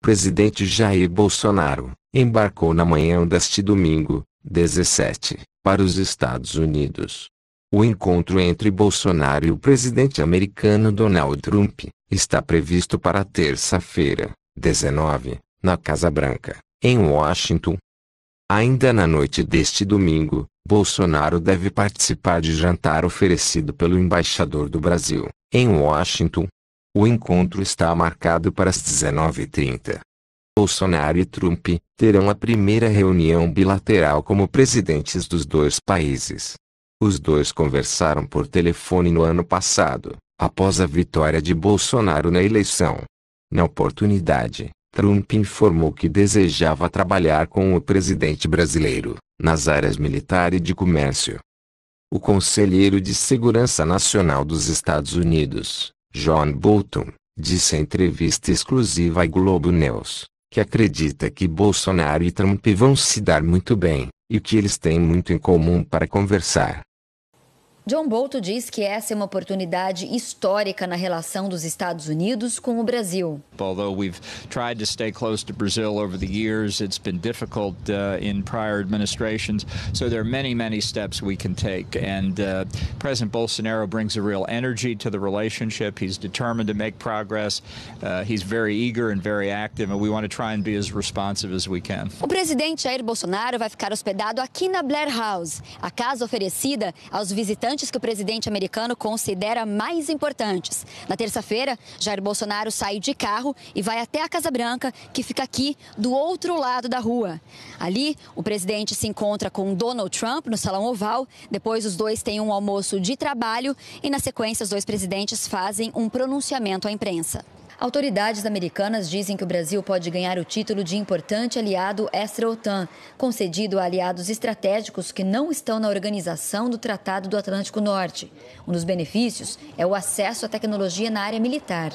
presidente Jair Bolsonaro, embarcou na manhã deste domingo, 17, para os Estados Unidos. O encontro entre Bolsonaro e o presidente americano Donald Trump está previsto para terça-feira, 19, na Casa Branca, em Washington. Ainda na noite deste domingo, Bolsonaro deve participar de jantar oferecido pelo embaixador do Brasil, em Washington, o encontro está marcado para as 19h30. Bolsonaro e Trump terão a primeira reunião bilateral como presidentes dos dois países. Os dois conversaram por telefone no ano passado, após a vitória de Bolsonaro na eleição. Na oportunidade, Trump informou que desejava trabalhar com o presidente brasileiro, nas áreas militar e de comércio. O conselheiro de Segurança Nacional dos Estados Unidos, John Bolton, disse em entrevista exclusiva à Globo News, que acredita que Bolsonaro e Trump vão se dar muito bem, e que eles têm muito em comum para conversar. John Bolton diz que essa é uma oportunidade histórica na relação dos Estados Unidos com o Brasil. Although we've tried to stay close to Brazil over the years, it's been difficult uh, in prior administrations. So there are many, many steps we can take. And uh, President Bolsonaro brings a real energy to the relationship. He's determined to make progress. Uh, he's very eager and very active, and we want to try and be as responsive as we can. O presidente Jair Bolsonaro vai ficar hospedado aqui na Blair House, a casa oferecida aos visitantes que o presidente americano considera mais importantes. Na terça-feira, Jair Bolsonaro sai de carro e vai até a Casa Branca, que fica aqui do outro lado da rua. Ali, o presidente se encontra com Donald Trump no Salão Oval, depois os dois têm um almoço de trabalho e, na sequência, os dois presidentes fazem um pronunciamento à imprensa. Autoridades americanas dizem que o Brasil pode ganhar o título de importante aliado extra-OTAN, concedido a aliados estratégicos que não estão na organização do Tratado do Atlântico Norte. Um dos benefícios é o acesso à tecnologia na área militar.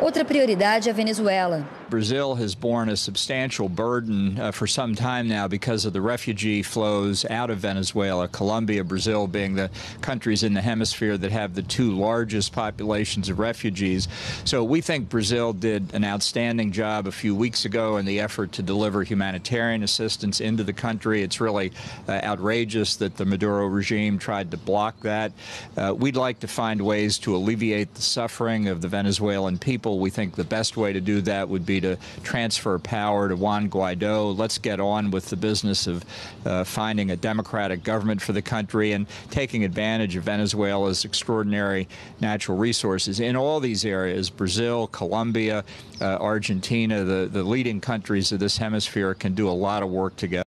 Outra prioridade é a Venezuela. Brazil has borne a substantial burden uh, for some time now because of the refugee flows out of Venezuela, Colombia, Brazil being the countries in the hemisphere that have the two largest populations of refugees. So we think Brazil did an outstanding job a few weeks ago in the effort to deliver humanitarian assistance into the country. It's really uh, outrageous that the Maduro regime tried to block that. Uh, we'd like to find ways to alleviate the suffering of the Venezuelan people. We think the best way to do that would be to transfer power to Juan Guaido. Let's get on with the business of uh, finding a democratic government for the country and taking advantage of Venezuela's extraordinary natural resources in all these areas Brazil, Colombia, uh, Argentina, the, the leading countries of this hemisphere can do a lot of work together.